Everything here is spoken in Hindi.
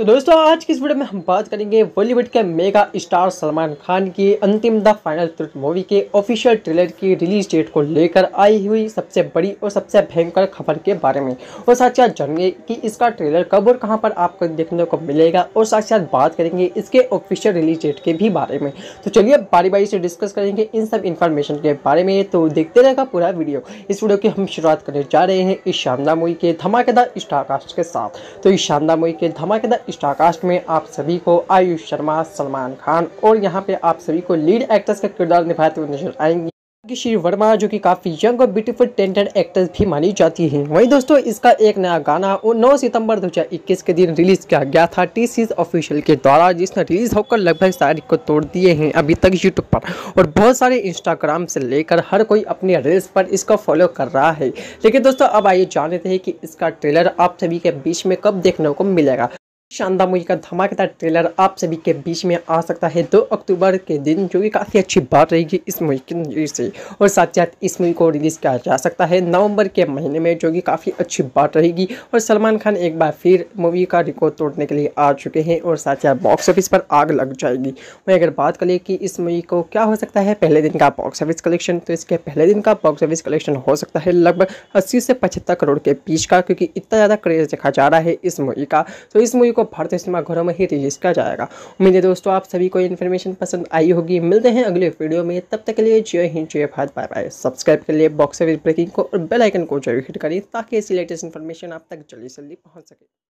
तो दोस्तों आज की इस वीडियो में हम बात करेंगे बॉलीवुड के मेगा स्टार सलमान खान की Antim the final truth movie के ऑफिशियल ट्रेलर की रिलीज डेट को लेकर आई हुई सबसे बड़ी और सबसे भयंकर खबर के बारे में और साथ साथ जानेंगे कि इसका ट्रेलर कब और कहां पर आपको देखने को मिलेगा और साथ साथ बात करेंगे इसके ऑफिशियल रिलीज डेट के भी बारे में तो चलिए बारी बारी से डिस्कस करेंगे इन सब इन्फॉर्मेशन के बारे में तो देखते रहेगा पूरा वीडियो इस वीडियो की हम शुरुआत करने जा रहे हैं इस शानदार मूवी के धमाकेदार स्टारकास्ट के साथ तो इस शानदार मूवी के धमाकेदार स्टारकास्ट में आप सभी को आयुष शर्मा सलमान खान और यहाँ पे आप सभी को लीड एक्ट्रेस का किरदार निभाते हुए नजर आएंगे श्री वर्मा जो कि काफ़ी यंग और ब्यूटीफुल टेंटेड एक्ट्रेस भी मानी जाती है वहीं दोस्तों इसका एक नया गाना 9 सितंबर 2021 के दिन रिलीज किया गया था टी सीज ऑफिशियल के द्वारा जिसने रिलीज होकर लगभग तारीख को तोड़ दिए हैं अभी तक यूट्यूब पर और बहुत सारे इंस्टाग्राम से लेकर हर कोई अपने रील्स पर इसको फॉलो कर रहा है लेकिन दोस्तों अब आइए जान लेते हैं कि इसका ट्रेलर आप सभी के बीच में कब देखने को मिलेगा शानदार मूवी का धमाकेदार ट्रेलर आप सभी के बीच में आ सकता है दो अक्टूबर के दिन जो कि काफ़ी अच्छी बात रहेगी इस मूवी के नजर से और साथ साथ इस मूवी को रिलीज़ किया जा सकता है नवंबर के महीने में जो कि काफ़ी अच्छी बात रहेगी और सलमान खान एक बार फिर मूवी का रिकॉर्ड तोड़ने के लिए आ चुके हैं और साथ साथ बॉक्स ऑफिस पर आग लग जाएगी वहीं अगर बात करें कि इस मूवी को क्या हो सकता है पहले दिन का बॉक्स ऑफिस कलेक्शन तो इसके पहले दिन का बॉक्स ऑफिस कलेक्शन हो सकता है लगभग अस्सी से पचहत्तर करोड़ के बीच का क्योंकि इतना ज़्यादा क्रेज देखा जा रहा है इस मूवी का तो इस मूवी को भारतीय सिनेमा घरों में ही रिलीज किया जाएगा उम्मीद है दोस्तों आप सभी को इन्फॉर्मेशन पसंद आई होगी मिलते हैं अगले वीडियो में तब तक के लिए जय हिंद जय भारत बाय बाय सब्सक्राइब कर लिए बॉक्स ऑफिस ब्रेकिंग को और बेलाइकन को जरूर हिट करिए ताकि ऐसी लेटेस्ट इन्फॉर्मेशन आप तक जल्दी से जल्दी पहुँच सके